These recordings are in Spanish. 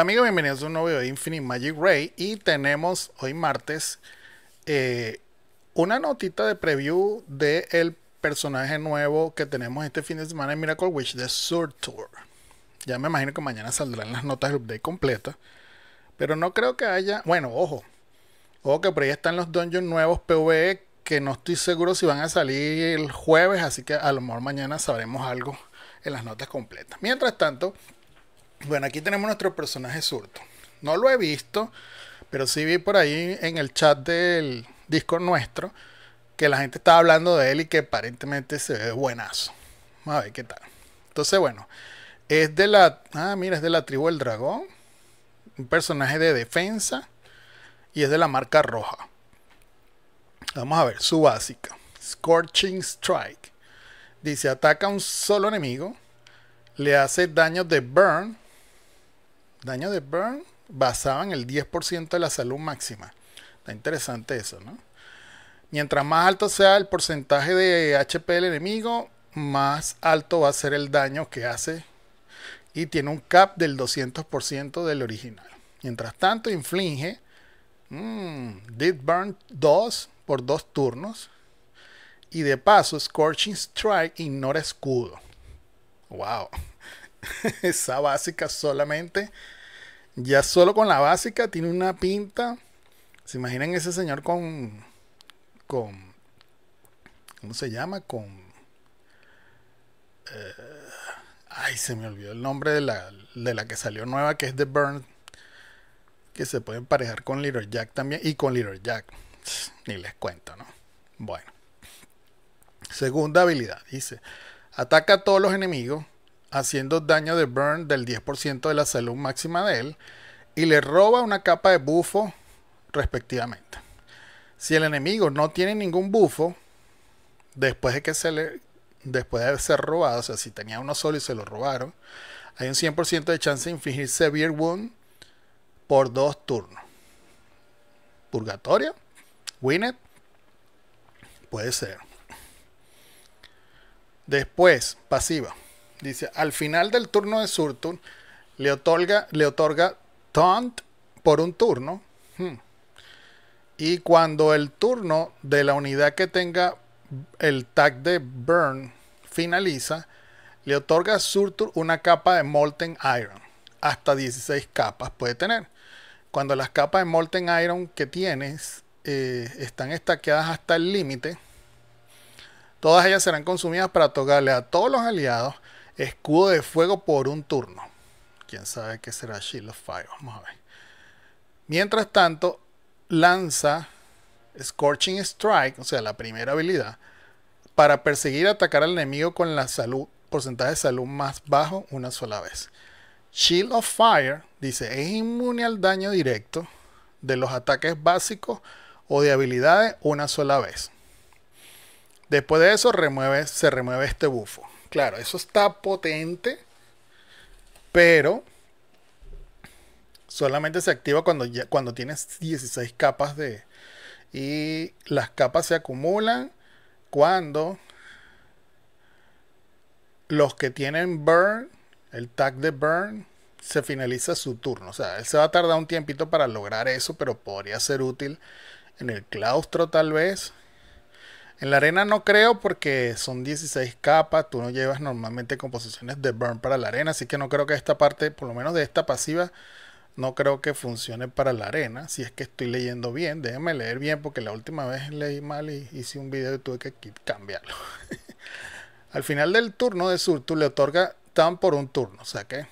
Hola amigos, bienvenidos a un nuevo video de Infinite Magic Ray y tenemos hoy martes eh, una notita de preview del personaje nuevo que tenemos este fin de semana en Miracle Wish de Tour Ya me imagino que mañana saldrán las notas del update completa, pero no creo que haya, bueno, ojo, ojo que por ahí están los dungeons nuevos PvE que no estoy seguro si van a salir el jueves, así que a lo mejor mañana sabremos algo en las notas completas. Mientras tanto, bueno, aquí tenemos nuestro personaje surto. No lo he visto, pero sí vi por ahí en el chat del Discord nuestro que la gente estaba hablando de él y que aparentemente se ve buenazo. Vamos a ver qué tal. Entonces, bueno, es de la. Ah, mira, es de la tribu del dragón. Un personaje de defensa. Y es de la marca roja. Vamos a ver, su básica. Scorching Strike. Dice, ataca a un solo enemigo. Le hace daño de burn daño de burn basado en el 10% de la salud máxima. Está interesante eso, ¿no? Mientras más alto sea el porcentaje de HP del enemigo, más alto va a ser el daño que hace y tiene un cap del 200% del original. Mientras tanto, inflige mmm, Dead Burn 2 por dos turnos y de paso Scorching Strike ignora escudo. ¡Wow! esa básica solamente. Ya solo con la básica tiene una pinta. ¿Se imaginan ese señor con. con. ¿Cómo se llama? Con. Eh, ay, se me olvidó el nombre de la, de la que salió nueva, que es The Burn. Que se puede emparejar con Little Jack también. Y con Little Jack. Ni les cuento, ¿no? Bueno. Segunda habilidad, dice. Ataca a todos los enemigos haciendo daño de burn del 10% de la salud máxima de él y le roba una capa de bufo respectivamente. Si el enemigo no tiene ningún bufo, después de que se le después de ser robado, o sea, si tenía uno solo y se lo robaron, hay un 100% de chance de infligir severe wound por dos turnos. Purgatoria, it? puede ser. Después, pasiva. Dice, al final del turno de Surtur, le otorga, le otorga Taunt por un turno. Hmm. Y cuando el turno de la unidad que tenga el tag de Burn finaliza, le otorga a Surtur una capa de Molten Iron. Hasta 16 capas puede tener. Cuando las capas de Molten Iron que tienes eh, están estacadas hasta el límite, todas ellas serán consumidas para otorgarle a todos los aliados Escudo de fuego por un turno. Quién sabe qué será Shield of Fire. Vamos a ver. Mientras tanto, lanza Scorching Strike, o sea, la primera habilidad, para perseguir y atacar al enemigo con la salud, porcentaje de salud más bajo una sola vez. Shield of Fire dice, es inmune al daño directo de los ataques básicos o de habilidades una sola vez. Después de eso se remueve este bufo. Claro, eso está potente, pero solamente se activa cuando, ya, cuando tienes 16 capas de... Y las capas se acumulan cuando los que tienen burn, el tag de burn, se finaliza su turno. O sea, él se va a tardar un tiempito para lograr eso, pero podría ser útil en el claustro tal vez en la arena no creo porque son 16 capas, tú no llevas normalmente composiciones de burn para la arena, así que no creo que esta parte, por lo menos de esta pasiva, no creo que funcione para la arena, si es que estoy leyendo bien, déjenme leer bien porque la última vez leí mal y hice un video y tuve que cambiarlo. Al final del turno de sur, tú le otorga tan por un turno, o sea que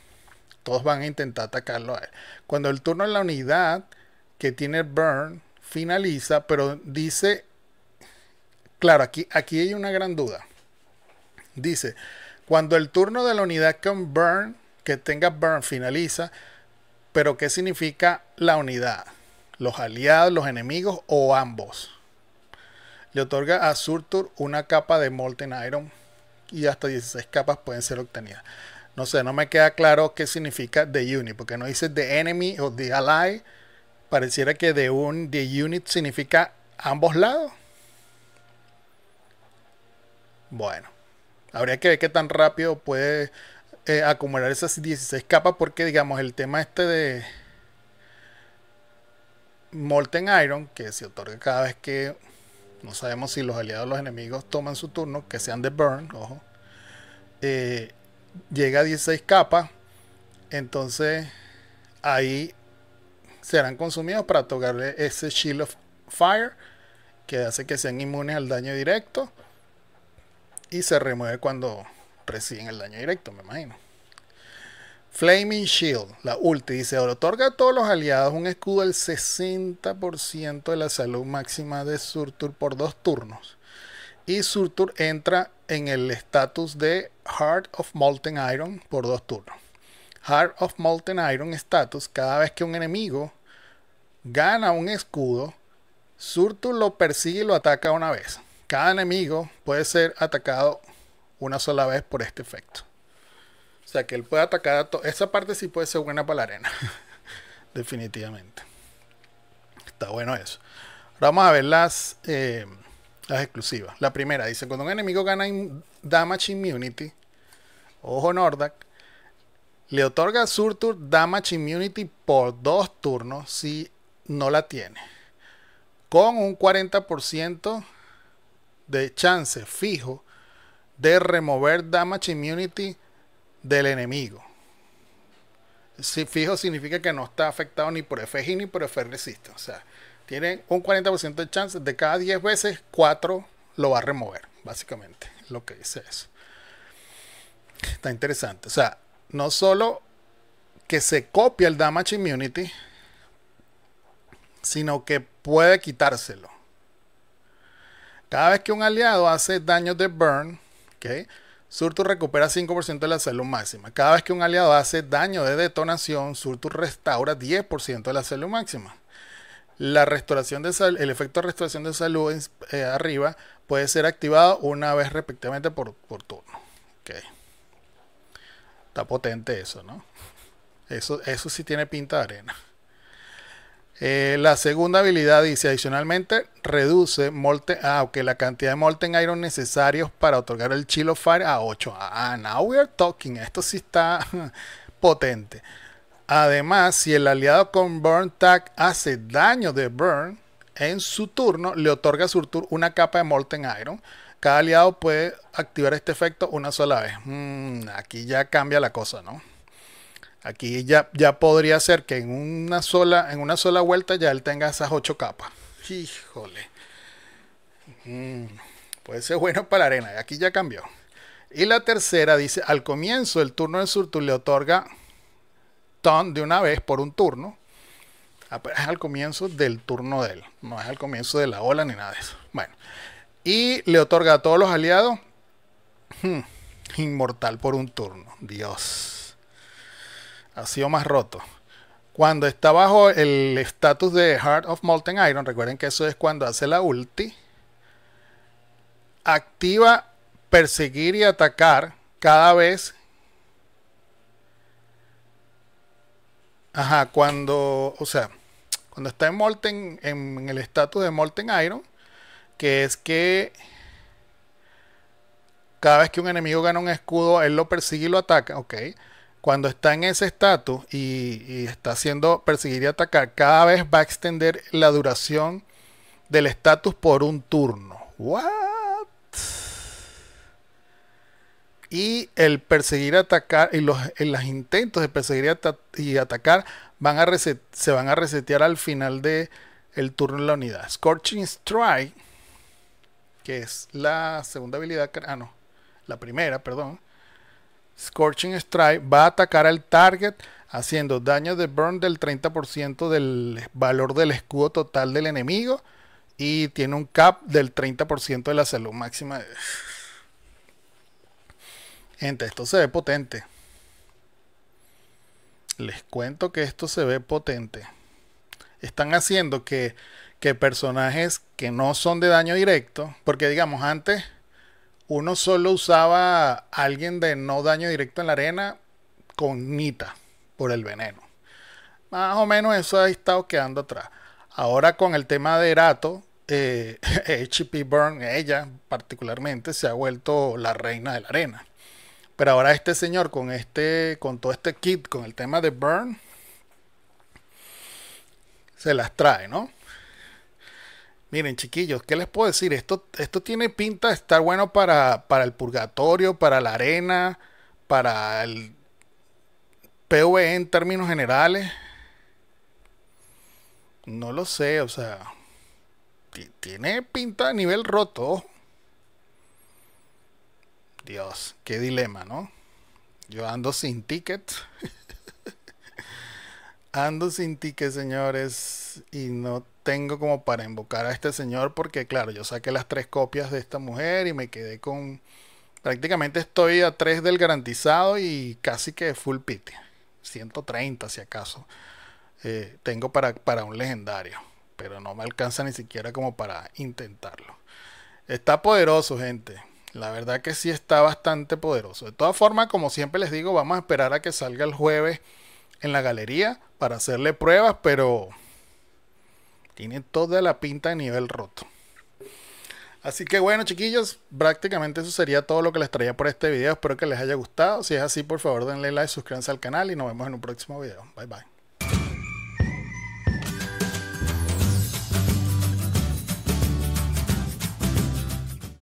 todos van a intentar atacarlo a él. Cuando el turno en la unidad que tiene burn finaliza, pero dice Claro, aquí, aquí hay una gran duda. Dice, cuando el turno de la unidad con burn, que tenga burn, finaliza, pero ¿qué significa la unidad? ¿Los aliados, los enemigos o ambos? Le otorga a Surtur una capa de Molten Iron y hasta 16 capas pueden ser obtenidas. No sé, no me queda claro qué significa The Unit, porque no dice The Enemy o The Ally. Pareciera que un, the Unit significa ambos lados. Bueno, habría que ver qué tan rápido puede eh, acumular esas 16 capas porque digamos el tema este de Molten Iron que se otorga cada vez que no sabemos si los aliados o los enemigos toman su turno, que sean de burn, ojo, eh, llega a 16 capas, entonces ahí serán consumidos para tocarle ese Shield of Fire que hace que sean inmunes al daño directo y se remueve cuando reciben el daño directo, me imagino. Flaming Shield, la ulti, dice, otorga a todos los aliados un escudo al 60% de la salud máxima de Surtur por dos turnos. Y Surtur entra en el estatus de Heart of Molten Iron por dos turnos. Heart of Molten Iron status, cada vez que un enemigo gana un escudo, Surtur lo persigue y lo ataca una vez. Cada enemigo puede ser atacado una sola vez por este efecto. O sea que él puede atacar a todo. Esa parte sí puede ser buena para la arena. Definitivamente. Está bueno eso. Ahora vamos a ver las, eh, exclusivas. La primera dice: cuando un enemigo gana Damage Immunity, ojo Nordak, le otorga a Surtur Damage Immunity por dos turnos si no la tiene. Con un 40% de chance fijo de remover damage immunity del enemigo. Si fijo significa que no está afectado ni por FG ni por FRS. O sea, tiene un 40% de chance de cada 10 veces, 4 lo va a remover, básicamente. Lo que dice eso. Está interesante. O sea, no solo que se copia el damage immunity, sino que puede quitárselo. Cada vez que un aliado hace daño de burn, ¿okay? Surtur recupera 5% de la salud máxima. Cada vez que un aliado hace daño de detonación, Surtur restaura 10% de la salud máxima. La restauración de el efecto de restauración de salud eh, arriba puede ser activado una vez respectivamente por, por turno. Está potente eso, ¿no? Eso, eso sí tiene pinta de arena. Eh, la segunda habilidad dice adicionalmente reduce molten, ah, la cantidad de molten iron necesarios para otorgar el chill of fire a 8. Ah, now we are talking. Esto sí está potente. Además, si el aliado con burn tag hace daño de burn en su turno, le otorga a su turno una capa de molten iron. Cada aliado puede activar este efecto una sola vez. Hmm, aquí ya cambia la cosa, ¿no? Aquí ya, ya podría ser que en una, sola, en una sola vuelta ya él tenga esas ocho capas. Híjole. Mm, puede ser bueno para la arena. Aquí ya cambió. Y la tercera dice, al comienzo el turno del surto le otorga ton de una vez por un turno. Ah, es al comienzo del turno de él. No es al comienzo de la ola ni nada de eso. Bueno. Y le otorga a todos los aliados hmm, inmortal por un turno. Dios ha sido más roto. Cuando está bajo el estatus de Heart of Molten Iron, recuerden que eso es cuando hace la ulti, activa perseguir y atacar cada vez. Ajá, cuando, o sea, cuando está en Molten, en el estatus de Molten Iron, que es que cada vez que un enemigo gana un escudo, él lo persigue y lo ataca, ok cuando está en ese estatus y, está haciendo perseguir y atacar, cada vez va a extender la duración del estatus por un turno. What? Y el perseguir y atacar y los, en los intentos de perseguir y, atacar van a se van a resetear al final de turno de la unidad. Scorching Strike, que es la segunda habilidad, ah no, la primera, perdón Scorching Strike va a atacar al target haciendo daño de burn del 30% del valor del escudo total del enemigo y tiene un cap del 30% de la salud máxima. Gente, esto se ve potente. Les cuento que esto se ve potente. Están haciendo que, que personajes que no son de daño directo, porque digamos antes uno solo usaba a alguien de no daño directo en la arena con Nita por el veneno. Más o menos eso ha estado quedando atrás. Ahora con el tema de Erato, HP eh, Burn, ella particularmente, se ha vuelto la reina de la arena. Pero ahora este señor con este, con todo este kit, con el tema de Burn, se las trae, ¿no? Miren, chiquillos, ¿qué les puedo decir? Esto, esto tiene pinta de estar bueno para, el purgatorio, para la arena, para el PvE en términos generales. No lo sé, o sea. Tiene pinta a nivel roto. Dios, qué dilema, ¿no? Yo ando sin ticket. Ando sin ticket, señores, y no tengo como para invocar a este señor porque, claro, yo saqué las tres copias de esta mujer y me quedé con... Prácticamente estoy a tres del garantizado y casi que full pity. 130 si acaso. Eh, tengo para, para un legendario, pero no me alcanza ni siquiera como para intentarlo. Está poderoso, gente. La verdad que sí está bastante poderoso. De todas formas, como siempre les digo, vamos a esperar a que salga el jueves en la galería para hacerle pruebas, pero tiene toda la pinta de nivel roto. Así que bueno, chiquillos, prácticamente eso sería todo lo que les traía por este video. Espero que les haya gustado. Si es así, por favor, denle like, suscríbanse al canal y nos vemos en un próximo video. Bye bye.